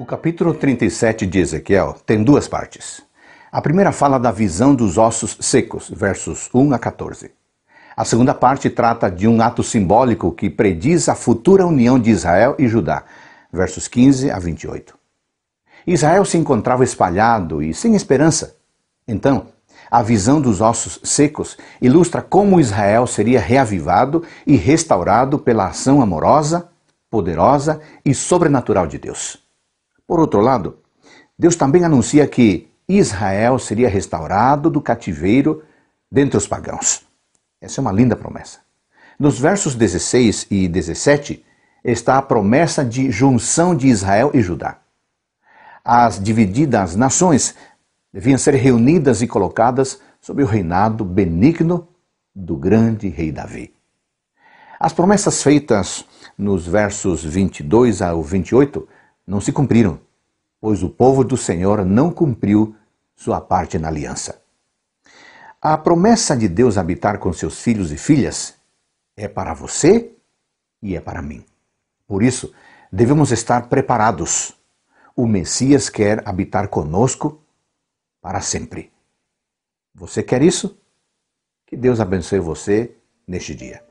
O capítulo 37 de Ezequiel tem duas partes. A primeira fala da visão dos ossos secos, versos 1 a 14. A segunda parte trata de um ato simbólico que prediz a futura união de Israel e Judá, versos 15 a 28. Israel se encontrava espalhado e sem esperança. Então, a visão dos ossos secos ilustra como Israel seria reavivado e restaurado pela ação amorosa, poderosa e sobrenatural de Deus. Por outro lado, Deus também anuncia que Israel seria restaurado do cativeiro dentre os pagãos. Essa é uma linda promessa. Nos versos 16 e 17 está a promessa de junção de Israel e Judá. As divididas nações deviam ser reunidas e colocadas sob o reinado benigno do grande rei Davi. As promessas feitas nos versos 22 ao 28 não se cumpriram, pois o povo do Senhor não cumpriu sua parte na aliança. A promessa de Deus habitar com seus filhos e filhas é para você e é para mim. Por isso, devemos estar preparados. O Messias quer habitar conosco para sempre. Você quer isso? Que Deus abençoe você neste dia.